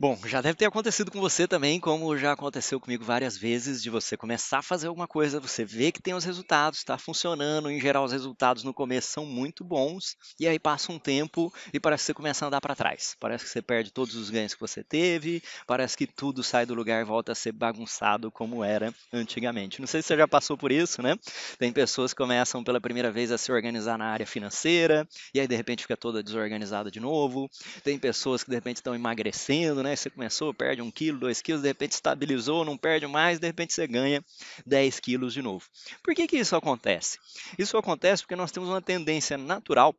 Bom, já deve ter acontecido com você também, como já aconteceu comigo várias vezes, de você começar a fazer alguma coisa, você vê que tem os resultados, está funcionando, em geral os resultados no começo são muito bons, e aí passa um tempo e parece que você começa a andar para trás. Parece que você perde todos os ganhos que você teve, parece que tudo sai do lugar e volta a ser bagunçado como era antigamente. Não sei se você já passou por isso, né? Tem pessoas que começam pela primeira vez a se organizar na área financeira, e aí de repente fica toda desorganizada de novo. Tem pessoas que de repente estão emagrecendo, né? né? Você começou, perde um quilo, dois quilos, de repente estabilizou, não perde mais, de repente você ganha 10 quilos de novo. Por que, que isso acontece? Isso acontece porque nós temos uma tendência natural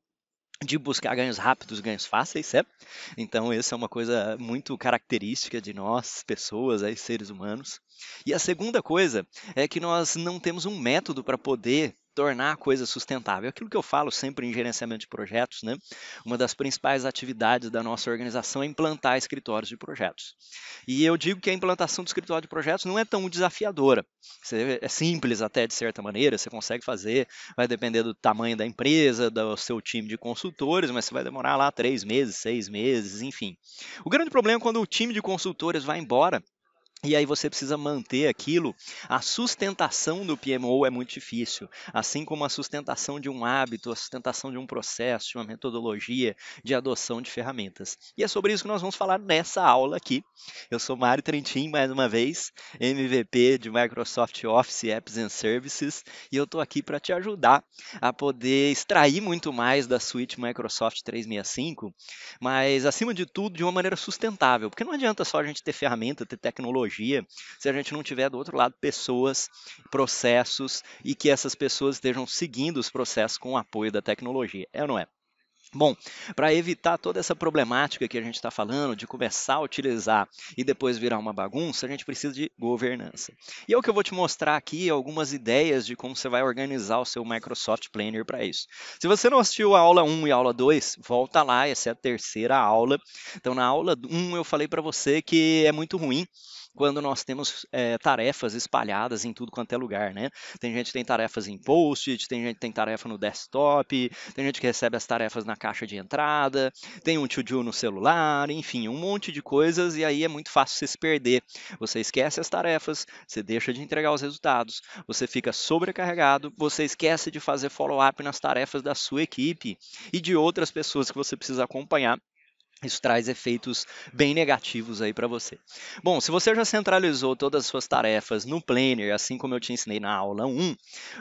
de buscar ganhos rápidos, ganhos fáceis, certo? Então, essa é uma coisa muito característica de nós, pessoas, aí, seres humanos. E a segunda coisa é que nós não temos um método para poder tornar a coisa sustentável. É aquilo que eu falo sempre em gerenciamento de projetos, né? Uma das principais atividades da nossa organização é implantar escritórios de projetos. E eu digo que a implantação do escritório de projetos não é tão desafiadora. É simples até de certa maneira, você consegue fazer, vai depender do tamanho da empresa, do seu time de consultores, mas você vai demorar lá três meses, seis meses, enfim. O grande problema é quando o time de consultores vai embora e aí você precisa manter aquilo. A sustentação do PMO é muito difícil, assim como a sustentação de um hábito, a sustentação de um processo, de uma metodologia de adoção de ferramentas. E é sobre isso que nós vamos falar nessa aula aqui. Eu sou Mário Trentin, mais uma vez, MVP de Microsoft Office Apps and Services, e eu estou aqui para te ajudar a poder extrair muito mais da suíte Microsoft 365, mas acima de tudo de uma maneira sustentável, porque não adianta só a gente ter ferramenta, ter tecnologia tecnologia se a gente não tiver do outro lado pessoas, processos e que essas pessoas estejam seguindo os processos com o apoio da tecnologia. É ou não é? Bom, para evitar toda essa problemática que a gente está falando, de começar a utilizar e depois virar uma bagunça, a gente precisa de governança. E é o que eu vou te mostrar aqui algumas ideias de como você vai organizar o seu Microsoft Planner para isso. Se você não assistiu a aula 1 e a aula 2, volta lá, essa é a terceira aula. Então, na aula 1 eu falei para você que é muito ruim quando nós temos é, tarefas espalhadas em tudo quanto é lugar, né? Tem gente que tem tarefas em post-it, tem gente que tem tarefa no desktop, tem gente que recebe as tarefas na caixa de entrada, tem um to-do no celular, enfim, um monte de coisas e aí é muito fácil você se perder. Você esquece as tarefas, você deixa de entregar os resultados, você fica sobrecarregado, você esquece de fazer follow-up nas tarefas da sua equipe e de outras pessoas que você precisa acompanhar isso traz efeitos bem negativos aí para você. Bom, se você já centralizou todas as suas tarefas no Planner, assim como eu te ensinei na aula 1,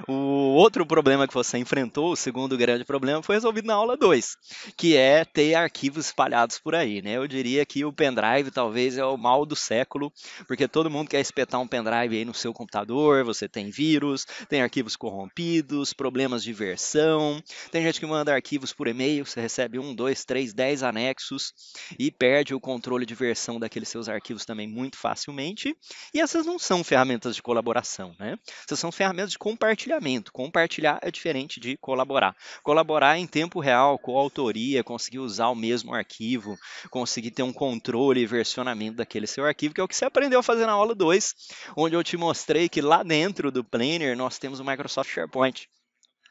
o outro problema que você enfrentou, o segundo grande problema, foi resolvido na aula 2, que é ter arquivos espalhados por aí, né? Eu diria que o pendrive talvez é o mal do século, porque todo mundo quer espetar um pendrive aí no seu computador, você tem vírus, tem arquivos corrompidos, problemas de versão, tem gente que manda arquivos por e-mail, você recebe um, dois, três, dez anexos, e perde o controle de versão daqueles seus arquivos também muito facilmente. E essas não são ferramentas de colaboração, né? Essas são ferramentas de compartilhamento. Compartilhar é diferente de colaborar. Colaborar em tempo real, com autoria, conseguir usar o mesmo arquivo, conseguir ter um controle e versionamento daquele seu arquivo, que é o que você aprendeu a fazer na aula 2, onde eu te mostrei que lá dentro do Planner nós temos o Microsoft SharePoint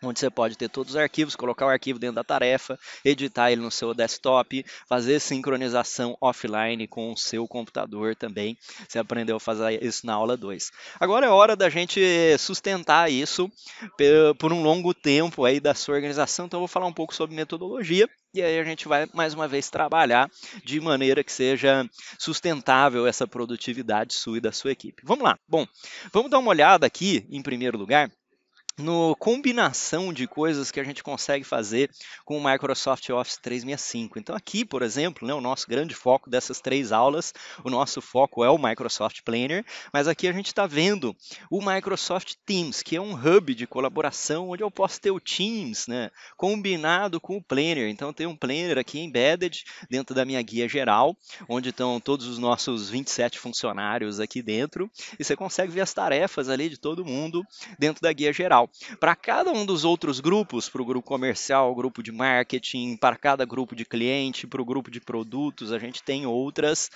onde você pode ter todos os arquivos, colocar o arquivo dentro da tarefa, editar ele no seu desktop, fazer sincronização offline com o seu computador também. Você aprendeu a fazer isso na aula 2. Agora é hora da gente sustentar isso por um longo tempo aí da sua organização. Então eu vou falar um pouco sobre metodologia e aí a gente vai mais uma vez trabalhar de maneira que seja sustentável essa produtividade sua e da sua equipe. Vamos lá. Bom, vamos dar uma olhada aqui em primeiro lugar no combinação de coisas que a gente consegue fazer com o Microsoft Office 365. Então aqui, por exemplo, né, o nosso grande foco dessas três aulas, o nosso foco é o Microsoft Planner, mas aqui a gente está vendo o Microsoft Teams, que é um hub de colaboração onde eu posso ter o Teams, né, combinado com o Planner. Então tem um Planner aqui embedded dentro da minha guia geral, onde estão todos os nossos 27 funcionários aqui dentro, e você consegue ver as tarefas ali de todo mundo dentro da guia geral para cada um dos outros grupos, para o grupo comercial, grupo de marketing, para cada grupo de cliente, para o grupo de produtos, a gente tem outras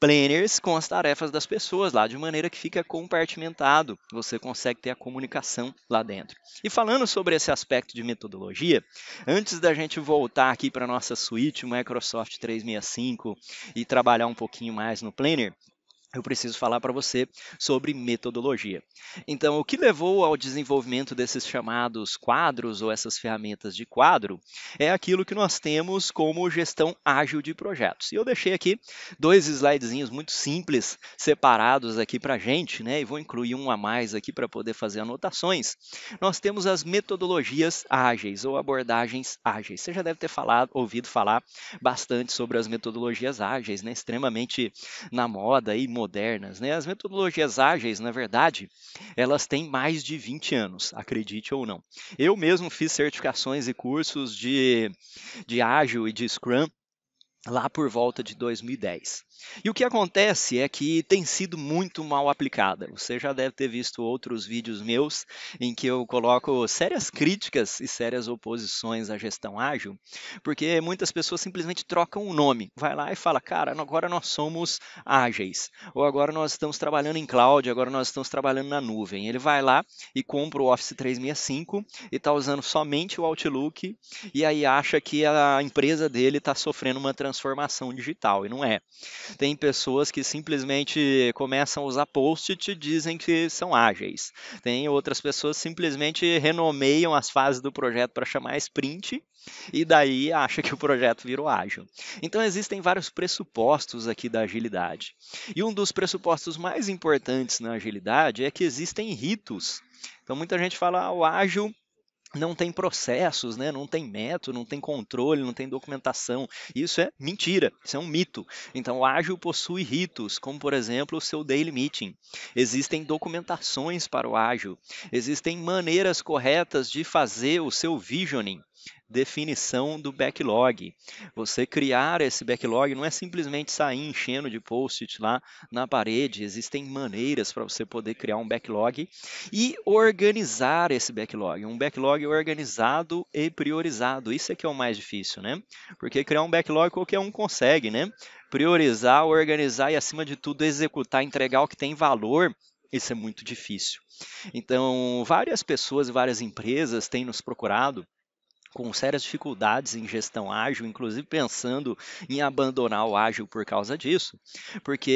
planners com as tarefas das pessoas lá, de maneira que fica compartimentado. Você consegue ter a comunicação lá dentro. E falando sobre esse aspecto de metodologia, antes da gente voltar aqui para nossa suíte Microsoft 365 e trabalhar um pouquinho mais no planner, eu preciso falar para você sobre metodologia. Então, o que levou ao desenvolvimento desses chamados quadros ou essas ferramentas de quadro é aquilo que nós temos como gestão ágil de projetos. E eu deixei aqui dois slidezinhos muito simples separados aqui para a gente, né? E vou incluir um a mais aqui para poder fazer anotações. Nós temos as metodologias ágeis ou abordagens ágeis. Você já deve ter falado, ouvido falar bastante sobre as metodologias ágeis, né? Extremamente na moda e modernas, né? As metodologias ágeis, na verdade, elas têm mais de 20 anos, acredite ou não. Eu mesmo fiz certificações e cursos de, de ágil e de Scrum lá por volta de 2010. E o que acontece é que tem sido muito mal aplicada. Você já deve ter visto outros vídeos meus em que eu coloco sérias críticas e sérias oposições à gestão ágil, porque muitas pessoas simplesmente trocam o nome. Vai lá e fala, cara, agora nós somos ágeis, ou agora nós estamos trabalhando em cloud, agora nós estamos trabalhando na nuvem. Ele vai lá e compra o Office 365 e está usando somente o Outlook e aí acha que a empresa dele está sofrendo uma transformação digital, e não é. Tem pessoas que simplesmente começam a usar post e dizem que são ágeis. Tem outras pessoas que simplesmente renomeiam as fases do projeto para chamar sprint e daí acha que o projeto virou ágil. Então existem vários pressupostos aqui da agilidade. E um dos pressupostos mais importantes na agilidade é que existem ritos. Então muita gente fala ah, o ágil não tem processos, né? não tem método, não tem controle, não tem documentação. Isso é mentira, isso é um mito. Então, o ágil possui ritos, como por exemplo o seu daily meeting. Existem documentações para o ágil, existem maneiras corretas de fazer o seu visioning definição do backlog. Você criar esse backlog não é simplesmente sair enchendo de post-it lá na parede, existem maneiras para você poder criar um backlog e organizar esse backlog, um backlog organizado e priorizado. Isso é que é o mais difícil, né? Porque criar um backlog qualquer um consegue, né? Priorizar, organizar e acima de tudo executar, entregar o que tem valor isso é muito difícil. Então, várias pessoas e várias empresas têm nos procurado com sérias dificuldades em gestão ágil, inclusive pensando em abandonar o ágil por causa disso, porque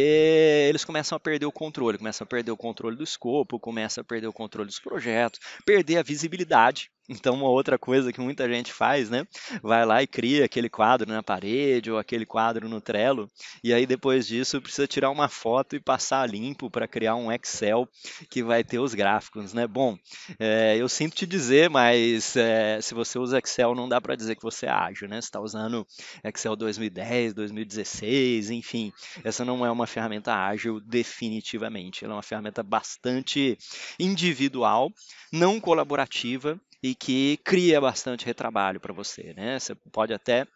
eles começam a perder o controle, começam a perder o controle do escopo, começam a perder o controle dos projetos, perder a visibilidade então, uma outra coisa que muita gente faz, né? Vai lá e cria aquele quadro na parede ou aquele quadro no Trello, e aí depois disso precisa tirar uma foto e passar limpo para criar um Excel que vai ter os gráficos, né? Bom, é, eu sinto te dizer, mas é, se você usa Excel, não dá para dizer que você é ágil, né? Você está usando Excel 2010, 2016, enfim, essa não é uma ferramenta ágil definitivamente. Ela é uma ferramenta bastante individual, não colaborativa e que cria bastante retrabalho para você, né? Você pode até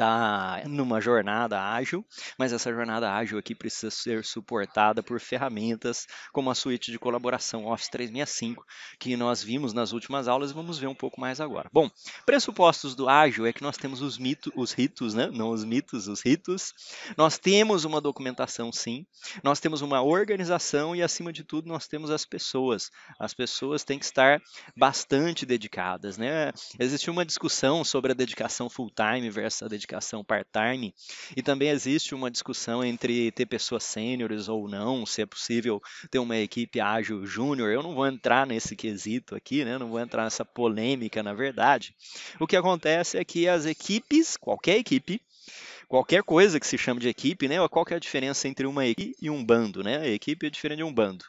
está numa jornada ágil, mas essa jornada ágil aqui precisa ser suportada por ferramentas como a suíte de colaboração Office 365, que nós vimos nas últimas aulas e vamos ver um pouco mais agora. Bom, pressupostos do ágil é que nós temos os mitos, os ritos, né? não os mitos, os ritos. Nós temos uma documentação, sim. Nós temos uma organização e, acima de tudo, nós temos as pessoas. As pessoas têm que estar bastante dedicadas. Né? Existiu uma discussão sobre a dedicação full-time versus a dedicação certificação part-time. E também existe uma discussão entre ter pessoas sêniores ou não, se é possível ter uma equipe ágil júnior. Eu não vou entrar nesse quesito aqui, né? não vou entrar nessa polêmica, na verdade. O que acontece é que as equipes, qualquer equipe, qualquer coisa que se chama de equipe, né? Qual é a diferença entre uma equipe e um bando, né? A equipe é diferente de um bando.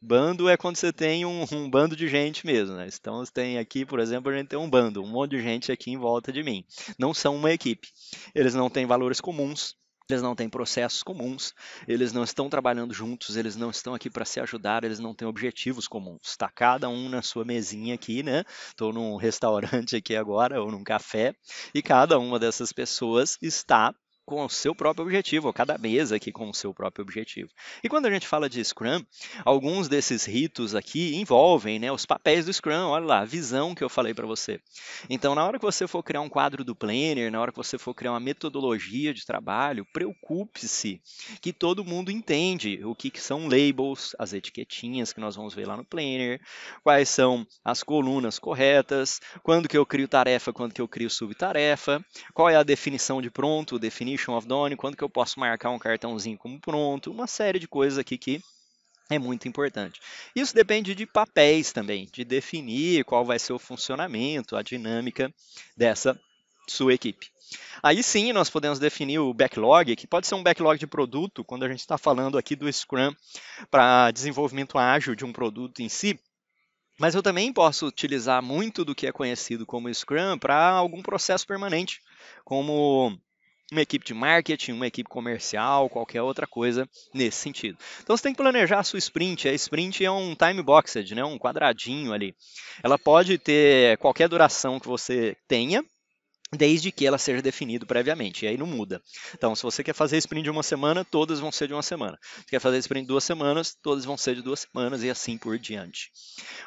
Bando é quando você tem um, um, bando de gente mesmo, né? Então você tem aqui, por exemplo, a gente tem um bando, um monte de gente aqui em volta de mim. Não são uma equipe. Eles não têm valores comuns, eles não têm processos comuns, eles não estão trabalhando juntos, eles não estão aqui para se ajudar, eles não têm objetivos comuns. Está cada um na sua mesinha aqui, né? Estou num restaurante aqui agora, ou num café, e cada uma dessas pessoas está com o seu próprio objetivo, ou cada mesa aqui com o seu próprio objetivo. E quando a gente fala de Scrum, alguns desses ritos aqui envolvem né, os papéis do Scrum, olha lá, a visão que eu falei para você. Então, na hora que você for criar um quadro do planner, na hora que você for criar uma metodologia de trabalho, preocupe-se que todo mundo entende o que, que são labels, as etiquetinhas que nós vamos ver lá no planner, quais são as colunas corretas, quando que eu crio tarefa, quando que eu crio subtarefa, qual é a definição de pronto, definir Nation of Dawn, quando que eu posso marcar um cartãozinho como pronto, uma série de coisas aqui que é muito importante. Isso depende de papéis também, de definir qual vai ser o funcionamento, a dinâmica dessa sua equipe. Aí sim nós podemos definir o backlog, que pode ser um backlog de produto, quando a gente está falando aqui do Scrum para desenvolvimento ágil de um produto em si. Mas eu também posso utilizar muito do que é conhecido como Scrum para algum processo permanente, como uma equipe de marketing, uma equipe comercial, qualquer outra coisa nesse sentido. Então você tem que planejar a sua sprint. A sprint é um time boxed, né? um quadradinho ali. Ela pode ter qualquer duração que você tenha, desde que ela seja definida previamente, e aí não muda. Então, se você quer fazer sprint de uma semana, todas vão ser de uma semana. Se quer fazer sprint de duas semanas, todas vão ser de duas semanas e assim por diante.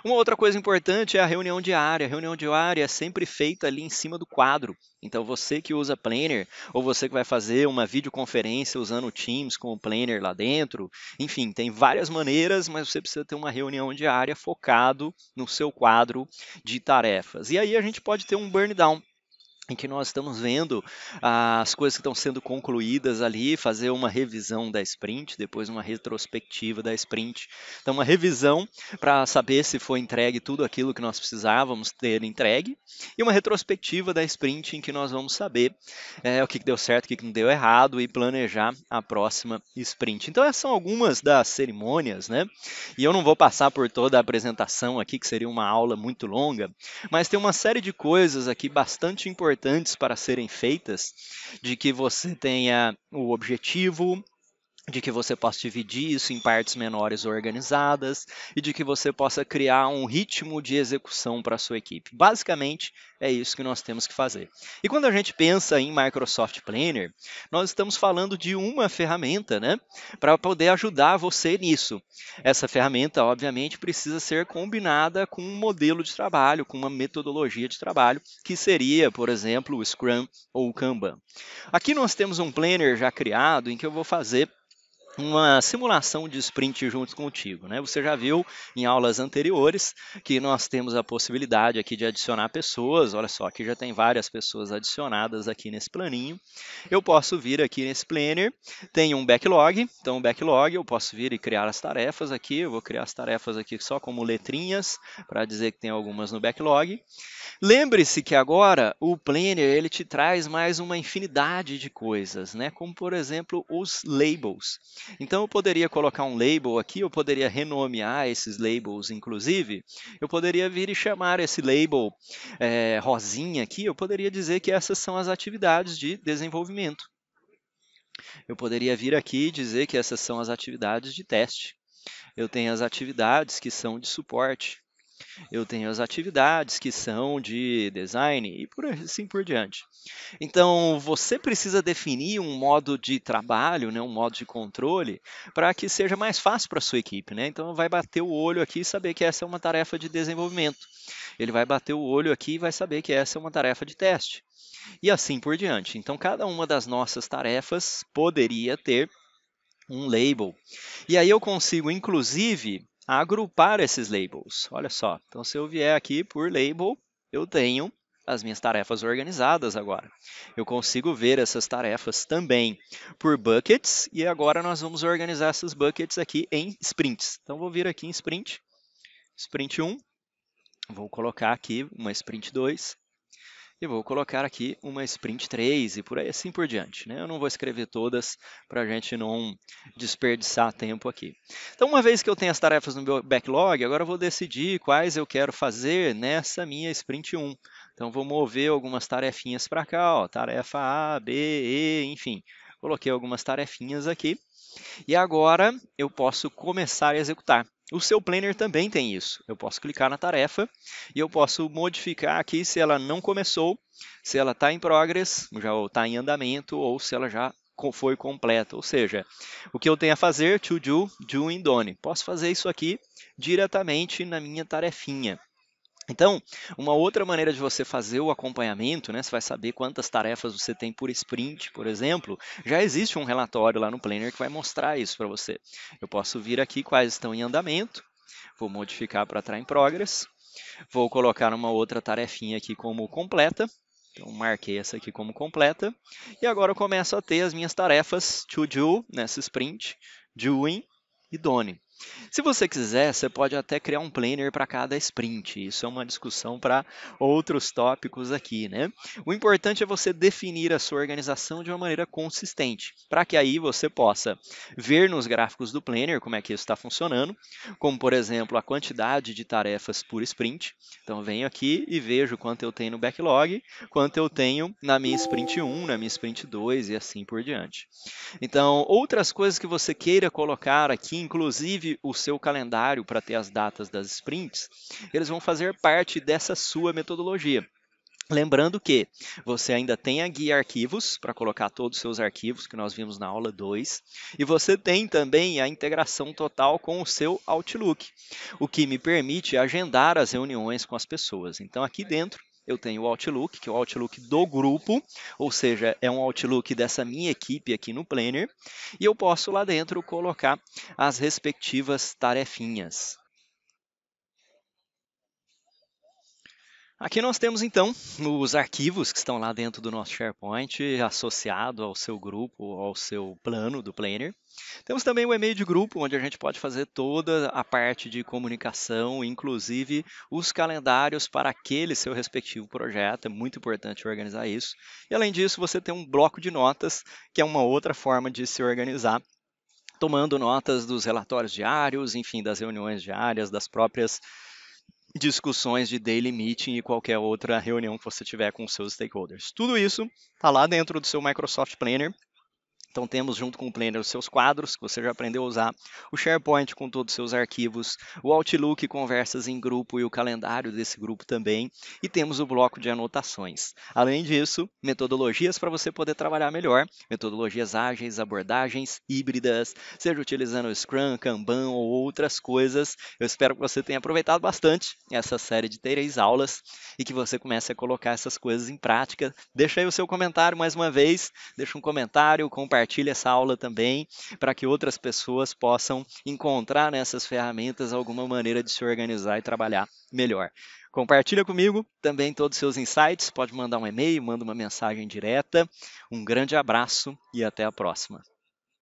Uma outra coisa importante é a reunião diária. A reunião diária é sempre feita ali em cima do quadro. Então, você que usa Planner, ou você que vai fazer uma videoconferência usando o Teams com o Planner lá dentro, enfim, tem várias maneiras, mas você precisa ter uma reunião diária focado no seu quadro de tarefas. E aí a gente pode ter um burn down em que nós estamos vendo ah, as coisas que estão sendo concluídas ali, fazer uma revisão da sprint, depois uma retrospectiva da sprint. Então, uma revisão para saber se foi entregue tudo aquilo que nós precisávamos ter entregue, e uma retrospectiva da sprint em que nós vamos saber é, o que deu certo, o que não deu errado e planejar a próxima sprint. Então, essas são algumas das cerimônias, né? E eu não vou passar por toda a apresentação aqui, que seria uma aula muito longa, mas tem uma série de coisas aqui bastante importantes importantes para serem feitas, de que você tenha o objetivo, de que você possa dividir isso em partes menores organizadas e de que você possa criar um ritmo de execução para a sua equipe. Basicamente, é isso que nós temos que fazer. E quando a gente pensa em Microsoft Planner, nós estamos falando de uma ferramenta, né, para poder ajudar você nisso. Essa ferramenta, obviamente, precisa ser combinada com um modelo de trabalho, com uma metodologia de trabalho, que seria, por exemplo, o Scrum ou o Kanban. Aqui nós temos um planner já criado em que eu vou fazer uma simulação de sprint juntos contigo. Né? Você já viu em aulas anteriores que nós temos a possibilidade aqui de adicionar pessoas. Olha só, aqui já tem várias pessoas adicionadas aqui nesse planinho. Eu posso vir aqui nesse planner, tem um backlog. Então, o backlog eu posso vir e criar as tarefas aqui. Eu vou criar as tarefas aqui só como letrinhas para dizer que tem algumas no backlog. Lembre-se que agora o planner ele te traz mais uma infinidade de coisas, né? como por exemplo os labels. Então eu poderia colocar um label aqui, eu poderia renomear esses labels, inclusive. Eu poderia vir e chamar esse label é, rosinha aqui, eu poderia dizer que essas são as atividades de desenvolvimento. Eu poderia vir aqui e dizer que essas são as atividades de teste. Eu tenho as atividades que são de suporte eu tenho as atividades que são de design e por assim por diante. Então, você precisa definir um modo de trabalho, né, um modo de controle, para que seja mais fácil para a sua equipe. Né? Então, vai bater o olho aqui e saber que essa é uma tarefa de desenvolvimento. Ele vai bater o olho aqui e vai saber que essa é uma tarefa de teste. E assim por diante. Então, cada uma das nossas tarefas poderia ter um label. E aí eu consigo, inclusive, agrupar esses labels. Olha só, então se eu vier aqui por label, eu tenho as minhas tarefas organizadas agora. Eu consigo ver essas tarefas também por buckets e agora nós vamos organizar esses buckets aqui em sprints. Então vou vir aqui em sprint, sprint 1, vou colocar aqui uma sprint 2, e vou colocar aqui uma sprint 3 e por aí assim por diante. Né? Eu não vou escrever todas para a gente não desperdiçar tempo aqui. Então, uma vez que eu tenho as tarefas no meu backlog, agora eu vou decidir quais eu quero fazer nessa minha sprint 1. Então, vou mover algumas tarefinhas para cá, ó, tarefa A, B, E, enfim. Coloquei algumas tarefinhas aqui. E agora eu posso começar a executar. O seu planner também tem isso. Eu posso clicar na tarefa e eu posso modificar aqui se ela não começou, se ela está em progress, já está em andamento ou se ela já foi completa. Ou seja, o que eu tenho a fazer, to do, do doing, done. Posso fazer isso aqui diretamente na minha tarefinha. Então, uma outra maneira de você fazer o acompanhamento, né? Você vai saber quantas tarefas você tem por sprint, por exemplo. Já existe um relatório lá no Planner que vai mostrar isso para você. Eu posso vir aqui quais estão em andamento, vou modificar para estar em Progress, vou colocar uma outra tarefinha aqui como completa. Então, marquei essa aqui como completa. E agora eu começo a ter as minhas tarefas to do nessa sprint, doing e done. Se você quiser, você pode até criar um planner para cada sprint. Isso é uma discussão para outros tópicos aqui, né? O importante é você definir a sua organização de uma maneira consistente, para que aí você possa ver nos gráficos do planner como é que isso está funcionando, como por exemplo a quantidade de tarefas por sprint. Então venho aqui e vejo quanto eu tenho no backlog, quanto eu tenho na minha sprint 1, na minha sprint 2 e assim por diante. Então, outras coisas que você queira colocar aqui, inclusive inclusive o seu calendário para ter as datas das sprints, eles vão fazer parte dessa sua metodologia. Lembrando que você ainda tem a guia arquivos para colocar todos os seus arquivos que nós vimos na aula 2, e você tem também a integração total com o seu Outlook, o que me permite agendar as reuniões com as pessoas. Então aqui dentro eu tenho o Outlook, que é o Outlook do grupo, ou seja, é um Outlook dessa minha equipe aqui no Planner, e eu posso lá dentro colocar as respectivas tarefinhas. Aqui nós temos então os arquivos que estão lá dentro do nosso SharePoint, associado ao seu grupo, ao seu plano do Planner. Temos também o e-mail de grupo, onde a gente pode fazer toda a parte de comunicação, inclusive os calendários para aquele seu respectivo projeto. É muito importante organizar isso. E além disso, você tem um bloco de notas, que é uma outra forma de se organizar tomando notas dos relatórios diários, enfim, das reuniões diárias, das próprias discussões de daily meeting e qualquer outra reunião que você tiver com seus stakeholders. Tudo isso está lá dentro do seu Microsoft Planner então temos junto com o Planner os seus quadros, que você já aprendeu a usar, o SharePoint com todos os seus arquivos, o Outlook conversas em grupo e o calendário desse grupo também, e temos o bloco de anotações. Além disso, metodologias para você poder trabalhar melhor, metodologias ágeis, abordagens híbridas, seja utilizando o Scrum, Kanban ou outras coisas. Eu espero que você tenha aproveitado bastante essa série de três aulas e que você comece a colocar essas coisas em prática. Deixa aí o seu comentário mais uma vez, deixa um comentário, compartilha compartilhe essa aula também para que outras pessoas possam encontrar nessas ferramentas alguma maneira de se organizar e trabalhar melhor. Compartilha comigo também todos os seus insights, pode mandar um e-mail, manda uma mensagem direta. Um grande abraço e até a próxima.